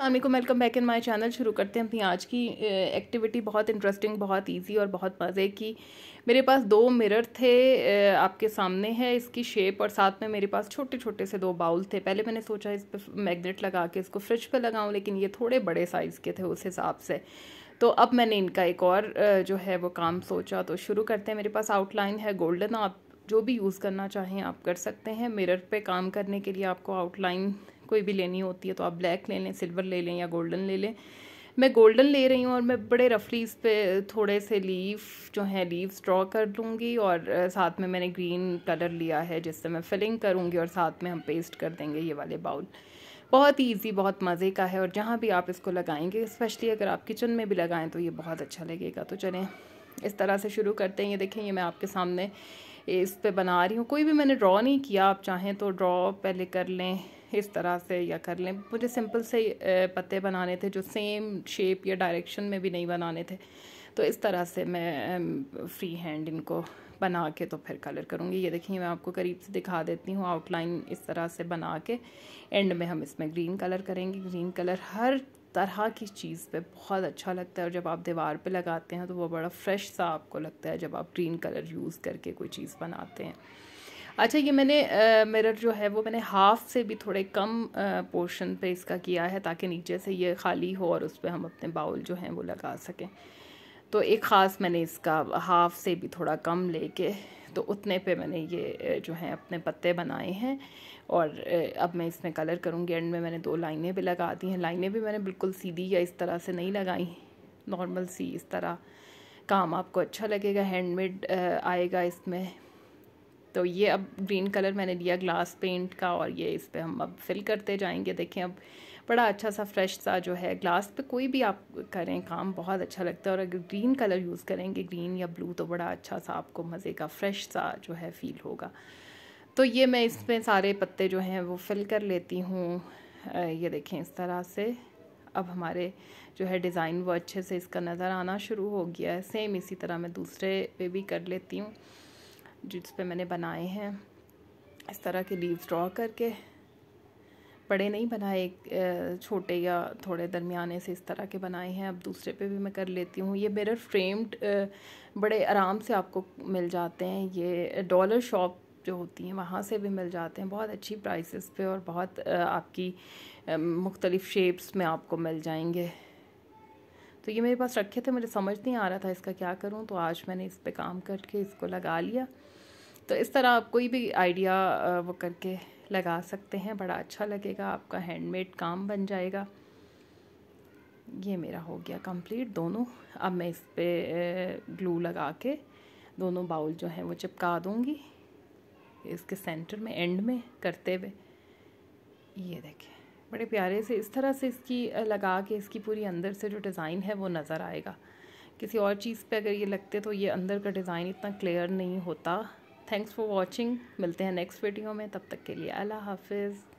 अल्लाम welcome back in my channel शुरू करते हैं अपनी आज की एक्टिविटी बहुत इंटरेस्टिंग बहुत इजी और बहुत मज़े की मेरे पास दो मिरर थे आपके सामने है इसकी शेप और साथ में मेरे पास छोटे छोटे से दो बाउल थे पहले मैंने सोचा इस पर मैगनेट लगा के इसको फ्रिज पे लगाऊं लेकिन ये थोड़े बड़े साइज़ के थे उस हिसाब से तो अब मैंने इनका एक और जो है वो काम सोचा तो शुरू करते हैं मेरे पास आउटलाइन है गोल्डन आप जो भी यूज़ करना चाहें आप कर सकते हैं मिरर पर काम करने के लिए आपको आउटलाइन कोई भी लेनी होती है तो आप ब्लैक ले लें सिल्वर ले लें या गोल्डन ले लें मैं गोल्डन ले रही हूँ और मैं बड़े रफली इस पर थोड़े से लीफ जो हैं लीव्स ड्रॉ कर लूँगी और साथ में मैंने ग्रीन कलर लिया है जिससे मैं फिलिंग करूँगी और साथ में हम पेस्ट कर देंगे ये वाले बाउल बहुत ही ईजी बहुत मज़े का है और जहाँ भी आप इसको लगाएंगे स्पेशली अगर आप किचन में भी लगाएं तो ये बहुत अच्छा लगेगा तो चलें इस तरह से शुरू करते हैं ये देखें ये मैं आपके सामने इस पे बना रही हूँ कोई भी मैंने ड्रॉ नहीं किया आप चाहें तो ड्रॉ पहले कर लें इस तरह से या कर लें मुझे सिंपल से पत्ते बनाने थे जो सेम शेप या डायरेक्शन में भी नहीं बनाने थे तो इस तरह से मैं फ्री हैंड इनको बना के तो फिर कलर करूँगी ये देखिए मैं आपको करीब से दिखा देती हूँ आउटलाइन इस तरह से बना के एंड में हम इसमें ग्रीन कलर करेंगे ग्रीन कलर हर तरह की चीज़ पे बहुत अच्छा लगता है और जब आप दीवार पे लगाते हैं तो वो बड़ा फ्रेश सा आपको लगता है जब आप ग्रीन कलर यूज़ करके कोई चीज़ बनाते हैं अच्छा ये मैंने मिरर जो है वो मैंने हाफ़ से भी थोड़े कम पोर्शन पे इसका किया है ताकि नीचे से ये खाली हो और उस पर हम अपने बाउल जो हैं वो लगा सकें तो एक ख़ास मैंने इसका हाफ़ से भी थोड़ा कम लेके तो उतने पे मैंने ये जो हैं अपने पत्ते बनाए हैं और अब मैं इसमें कलर करूँगी एंड में मैंने दो लाइनें भी लगा दी हैं लाइनें भी मैंने बिल्कुल सीधी या इस तरह से नहीं लगाई नॉर्मल सी इस तरह काम आपको अच्छा लगेगा हैंडमेड आएगा इसमें तो ये अब ग्रीन कलर मैंने लिया ग्लास पेंट का और ये इस पर हम अब फिल करते जाएंगे देखें अब बड़ा अच्छा सा फ्रेश सा जो है ग्लास पे कोई भी आप करें काम बहुत अच्छा लगता है और अगर ग्रीन कलर यूज़ करेंगे ग्रीन या ब्लू तो बड़ा अच्छा सा आपको मज़े का फ्रेश सा जो है फील होगा तो ये मैं इसमें सारे पत्ते जो हैं वो फिल कर लेती हूँ ये देखें इस तरह से अब हमारे जो है डिज़ाइन वो अच्छे से इसका नज़र आना शुरू हो गया है सेम इसी तरह मैं दूसरे पे भी कर लेती हूँ जिस पे मैंने बनाए हैं इस तरह के लीव्स ड्रॉ करके बड़े नहीं बनाए छोटे या थोड़े दरमियाने से इस तरह के बनाए हैं अब दूसरे पे भी मैं कर लेती हूँ ये मिरर फ्रेम्ड बड़े आराम से आपको मिल जाते हैं ये डॉलर शॉप जो होती हैं वहाँ से भी मिल जाते हैं बहुत अच्छी प्राइसेस पे और बहुत आपकी मुख्तलिफ़ शेप्स में आपको मिल जाएंगे तो ये मेरे पास रखे थे मुझे समझ नहीं आ रहा था इसका क्या करूँ तो आज मैंने इस पर काम करके इसको लगा लिया तो इस तरह आप कोई भी आइडिया वो करके लगा सकते हैं बड़ा अच्छा लगेगा आपका हैंडमेड काम बन जाएगा ये मेरा हो गया कंप्लीट दोनों अब मैं इस पर ग्लू लगा के दोनों बाउल जो हैं वो चिपका दूँगी इसके सेंटर में एंड में करते हुए ये देखें बड़े प्यारे से इस तरह से इसकी लगा के इसकी पूरी अंदर से जो डिज़ाइन है वो नज़र आएगा किसी और चीज़ पे अगर ये लगते तो ये अंदर का डिज़ाइन इतना क्लियर नहीं होता थैंक्स फॉर वॉचिंग मिलते हैं नेक्स्ट वीडियो में तब तक के लिए अल्लाह हाफिज़